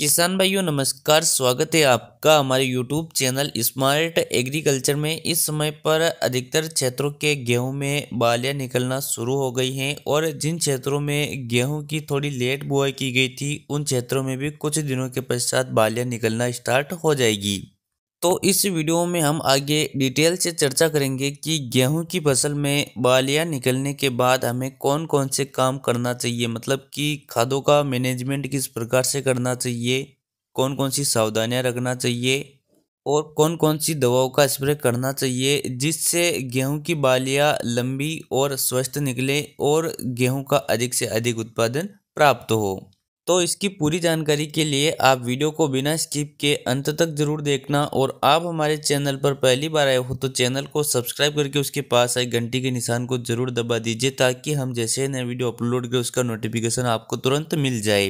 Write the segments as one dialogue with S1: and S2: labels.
S1: किसान भाइयों नमस्कार स्वागत है आपका हमारे YouTube चैनल स्मार्ट एग्रीकल्चर में इस समय पर अधिकतर क्षेत्रों के गेहूं में बालियां निकलना शुरू हो गई हैं और जिन क्षेत्रों में गेहूं की थोड़ी लेट बुआई की गई थी उन क्षेत्रों में भी कुछ दिनों के पश्चात बालियां निकलना स्टार्ट हो जाएगी तो इस वीडियो में हम आगे डिटेल से चर्चा करेंगे कि गेहूं की फसल में बालियां निकलने के बाद हमें कौन कौन से काम करना चाहिए मतलब कि खादों का मैनेजमेंट किस प्रकार से करना चाहिए कौन कौन सी सावधानियां रखना चाहिए और कौन कौन सी दवाओं का स्प्रे करना चाहिए जिससे गेहूं की बालियां लंबी और स्वस्थ निकले और गेहूँ का अधिक से अधिक उत्पादन प्राप्त हो तो इसकी पूरी जानकारी के लिए आप वीडियो को बिना स्किप के अंत तक जरूर देखना और आप हमारे चैनल पर पहली बार आए हो तो चैनल को सब्सक्राइब करके उसके पास आए घंटी के निशान को जरूर दबा दीजिए ताकि हम जैसे नए वीडियो अपलोड करें उसका नोटिफिकेशन आपको तुरंत मिल जाए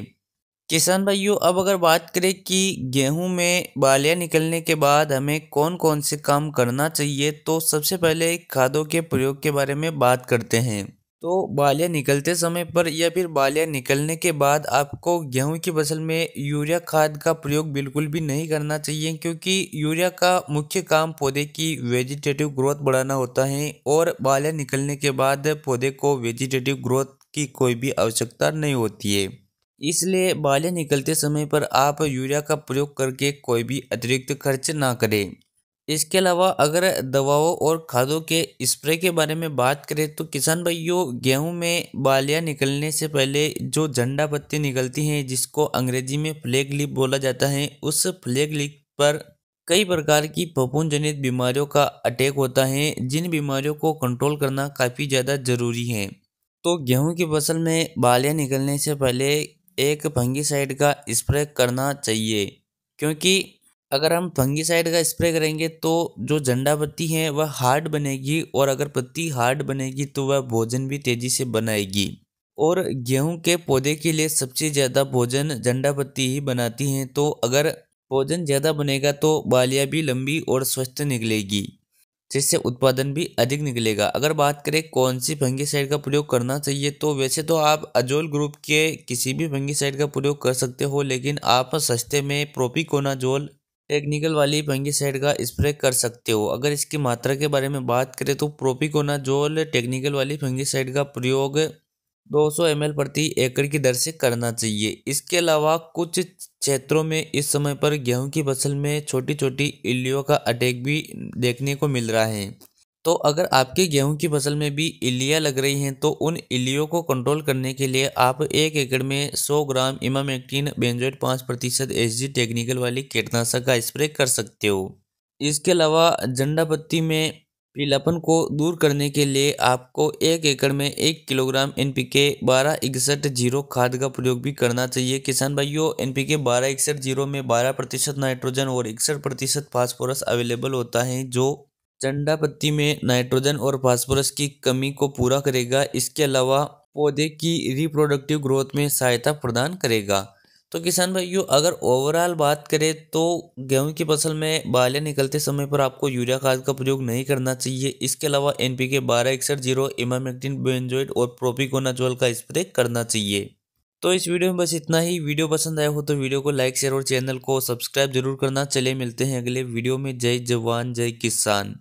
S1: किसान भाइयों अब अगर बात करें कि गेहूं में बालियां निकलने के बाद हमें कौन कौन से काम करना चाहिए तो सबसे पहले खादों के प्रयोग के बारे में बात करते हैं तो बालियाँ निकलते समय पर या फिर बालियाँ निकलने के बाद आपको गेहूं की फसल में यूरिया खाद का प्रयोग बिल्कुल भी नहीं करना चाहिए क्योंकि यूरिया का मुख्य काम पौधे की वेजिटेटिव ग्रोथ बढ़ाना होता है और बालियाँ निकलने के बाद पौधे को वेजिटेटिव ग्रोथ की कोई भी आवश्यकता नहीं होती है इसलिए बालियाँ निकलते समय पर आप यूरिया का प्रयोग करके कोई भी अतिरिक्त खर्च ना करें इसके अलावा अगर दवाओं और खादों के स्प्रे के बारे में बात करें तो किसान भाइयों गेहूं में बालियां निकलने से पहले जो झंडा पत्ती निकलती हैं जिसको अंग्रेजी में फ्लेग लिप बोला जाता है उस फ्लैग लिप पर कई प्रकार की पपून जनित बीमारियों का अटैक होता है जिन बीमारियों को कंट्रोल करना काफ़ी ज़्यादा ज़रूरी है तो गेहूँ की फसल में बालियाँ निकलने से पहले एक फंगी का स्प्रे करना चाहिए क्योंकि अगर हम फंगीसाइड का स्प्रे करेंगे तो जो झंडा पत्ती है वह हार्ड बनेगी और अगर पत्ती हार्ड बनेगी तो वह भोजन भी तेज़ी से बनाएगी और गेहूं के पौधे के लिए सबसे ज़्यादा भोजन झंडा पत्ती ही बनाती हैं तो अगर भोजन ज़्यादा बनेगा तो बालियाँ भी लंबी और स्वस्थ निकलेगी जिससे उत्पादन भी अधिक निकलेगा अगर बात करें कौन सी फंगीसाइड का प्रयोग करना चाहिए तो वैसे तो आप अजोल ग्रुप के किसी भी फंगीसाइड का प्रयोग कर सकते हो लेकिन आप सस्ते में प्रोपिकोनाजोल टेक्निकल वाली फंगिसाइड का स्प्रे कर सकते हो अगर इसकी मात्रा के बारे में बात करें तो प्रोपिकोनाजोल टेक्निकल वाली फंगिसाइड का प्रयोग 200 ml प्रति एकड़ की दर से करना चाहिए इसके अलावा कुछ क्षेत्रों में इस समय पर गेहूं की फसल में छोटी छोटी इल्लियों का अटैक भी देखने को मिल रहा है तो अगर आपके गेहूं की फसल में भी इलियाँ लग रही हैं तो उन इलियों को कंट्रोल करने के लिए आप एक एकड़ में 100 ग्राम इमामेक्टिन बेंजोइट पाँच प्रतिशत एच टेक्निकल वाली कीटनाशक का स्प्रे कर सकते हो इसके अलावा झंडा पत्ती में पीलापन को दूर करने के लिए आपको एक एकड़ में एक किलोग्राम एन पी के बारह इकसठ जीरो खाद का प्रयोग भी करना चाहिए किसान भाइयों एन पी के बारह इकसठ जीरो में बारह प्रतिशत नाइट्रोजन और इकसठ प्रतिशत फॉस्फोरस अवेलेबल होता है जो चंडा पत्ती में नाइट्रोजन और फास्फोरस की कमी को पूरा करेगा इसके अलावा पौधे की रिप्रोडक्टिव ग्रोथ में सहायता प्रदान करेगा तो किसान भाइयों अगर ओवरऑल बात करें तो गेहूं की फसल में बालियाँ निकलते समय पर आपको यूरिया खाद का प्रयोग नहीं करना चाहिए इसके अलावा एन पी के बारह इकसठ जीरो इमामेक्टिन बेंजोइड और प्रोपिकोनाजोल का स्प्रे करना चाहिए तो इस वीडियो में बस इतना ही वीडियो पसंद आया हो तो वीडियो को लाइक शेयर और चैनल को सब्सक्राइब जरूर करना चले मिलते हैं अगले वीडियो में जय जवान जय किसान